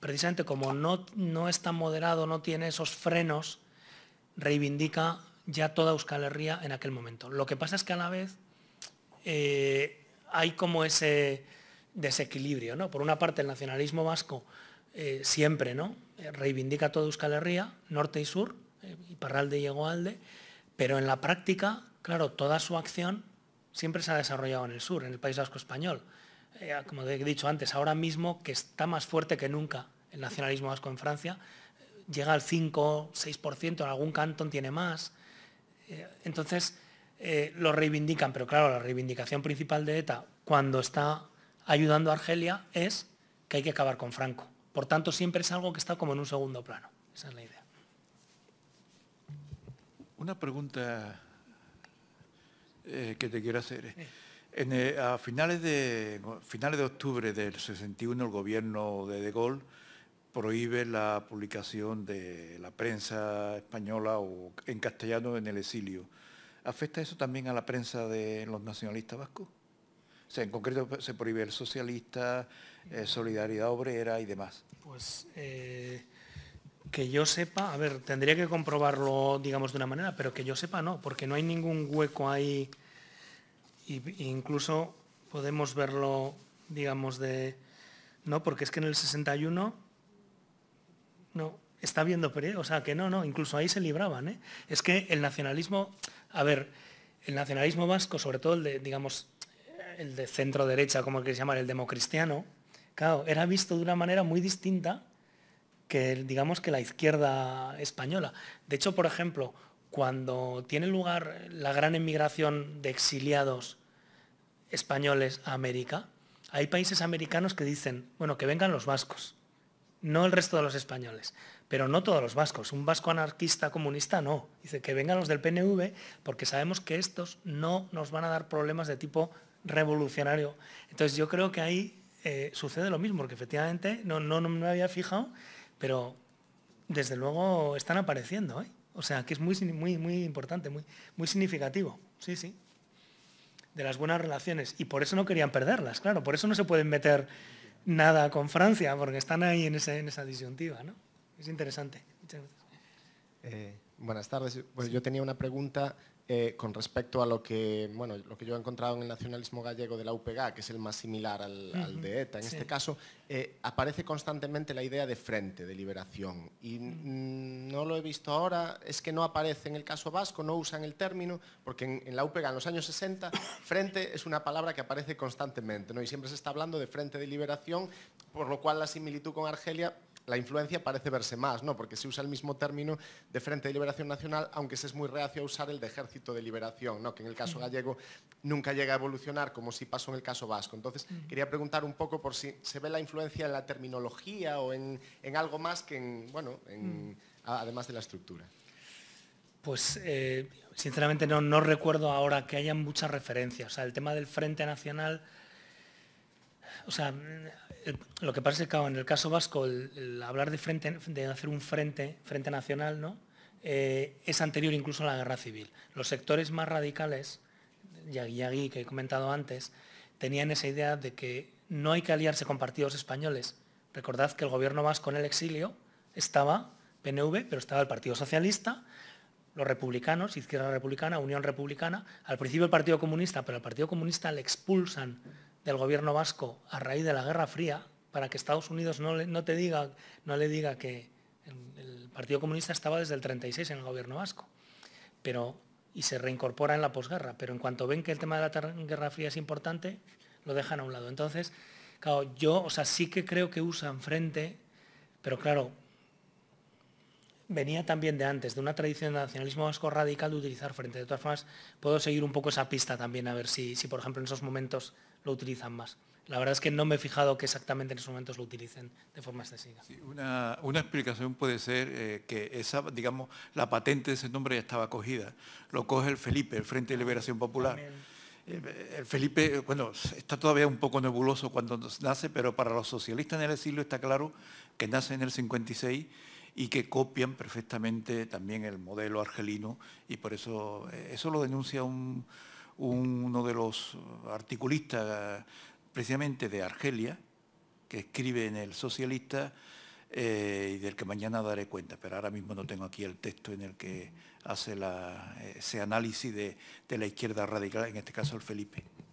[SPEAKER 2] precisamente como no, no es tan moderado, no tiene esos frenos, reivindica ya toda Euskal Herria en aquel momento. Lo que pasa es que a la vez eh, hay como ese desequilibrio. ¿no? Por una parte, el nacionalismo vasco eh, siempre ¿no? Eh, reivindica toda Euskal Herria, norte y sur, eh, y Iparralde y Egoalde, pero en la práctica, claro, toda su acción siempre se ha desarrollado en el sur, en el País Vasco español. como he dicho antes, ahora mismo que está más fuerte que nunca el nacionalismo vasco en Francia, llega al 5, 6%, en algún cantón tiene más. entonces, lo reivindican, pero claro, la reivindicación principal de ETA, cuando está ayudando a Argelia es que hay que acabar con Franco. Por tanto, siempre es algo que está como en un segundo plano. Esa es la idea.
[SPEAKER 1] Una pregunta eh, que te quiero hacer. Eh, a finales de, finales de octubre del 61, el gobierno de De Gaulle prohíbe la publicación de la prensa española o en castellano en el exilio. ¿Afecta eso también a la prensa de los nacionalistas vascos? O en concreto se prohíbe el socialista, eh, solidaridad obrera y demás.
[SPEAKER 2] Pues eh, que yo sepa, a ver, tendría que comprobarlo, digamos, de una manera, pero que yo sepa no, porque no hay ningún hueco ahí. Y, incluso podemos verlo, digamos, de... No, porque es que en el 61 no, está viendo o sea que no, no, incluso ahí se libraban. ¿eh? Es que el nacionalismo, a ver, el nacionalismo vasco, sobre todo el de, digamos, el de centro derecha, como que se llama, el democristiano, claro, era visto de una manera muy distinta que digamos que la izquierda española. De hecho, por ejemplo, cuando tiene lugar la gran emigración de exiliados españoles a América, hay países americanos que dicen, bueno, que vengan los vascos, no el resto de los españoles, pero no todos los vascos. Un vasco anarquista comunista no. Dice que vengan los del PNV porque sabemos que estos no nos van a dar problemas de tipo revolucionario. Entonces yo creo que ahí eh, sucede lo mismo, porque efectivamente no, no, no me había fijado, pero desde luego están apareciendo. ¿eh? O sea, que es muy, muy, muy importante, muy, muy significativo. Sí, sí. De las buenas relaciones. Y por eso no querían perderlas, claro. Por eso no se pueden meter nada con Francia, porque están ahí en esa, en esa disyuntiva. ¿no? Es interesante. Eh, buenas tardes. Pues yo tenía una pregunta eh, con respecto a lo que, bueno, lo que yo he encontrado en el nacionalismo gallego de la UPGA que es el más similar al, de ETA en este caso, eh, aparece constantemente la idea de frente, de
[SPEAKER 1] liberación.
[SPEAKER 2] Y no lo he visto ahora, es que no aparece en el caso vasco, no usan el término, porque en, la UPG en los años 60, <coughs> frente es una palabra que aparece constantemente, ¿no? y siempre se está hablando de frente de liberación, por lo cual la similitud con Argelia la influencia parece verse más, ¿no? porque se usa el mismo término de Frente de Liberación Nacional, aunque se es muy reacio a usar el de Ejército de Liberación, ¿no? que en el caso gallego nunca llega a evolucionar, como si pasó en el caso vasco. Entonces, quería preguntar un poco por si se ve la influencia en la terminología o en, algo más que en, bueno, además de la estructura. Pues eh, sinceramente no, no recuerdo ahora que haya muchas referencias. O sea, el tema del Frente Nacional o sea, eh, lo que pasa es que en el caso vasco, el, hablar de hacer un frente, frente nacional, ¿no? Eh, es anterior incluso a la guerra civil. Los sectores más radicales, Yagui que he comentado antes, tenían esa idea de que no hay que aliarse con partidos españoles. Recordad que el gobierno vasco en el exilio estaba PNV, pero estaba el Partido Socialista, los republicanos, Izquierda Republicana, Unión Republicana, al principio el Partido Comunista, pero al Partido Comunista le expulsan el gobierno vasco a raíz de la Guerra Fría, para que Estados Unidos no le, te diga, no le diga que el Partido Comunista estaba desde el 36 en el gobierno vasco, pero, y se reincorpora en la posguerra, pero en cuanto ven que el tema de la Guerra Fría es importante, lo dejan a un lado. Entonces, yo, o sea, sí que creo que usan frente, pero claro, venía también de antes, de una tradición de nacionalismo vasco radical de utilizar frente. De todas formas, puedo seguir un poco esa pista también, a ver si por ejemplo, en esos momentos lo utilizan más. La verdad es que no me he fijado que exactamente en esos momentos lo utilicen de forma excesiva.
[SPEAKER 1] una, explicación puede ser eh, que esa, digamos, la patente de ese nombre ya estaba cogida. Lo coge el Felipe, el Frente de ah, Liberación Popular. Eh, el Felipe, bueno, está todavía un poco nebuloso cuando nace, pero para los socialistas en el siglo está claro que nace en el 56 y que copian perfectamente también el modelo argelino y por eso eh, eso lo denuncia un, uno de los articulistas precisamente de Argelia, que escribe en el Socialista eh, y del que mañana daré cuenta, pero ahora mismo no tengo aquí el texto en el que hace eh, ese análisis de, de la izquierda radical, en este caso el Felipe.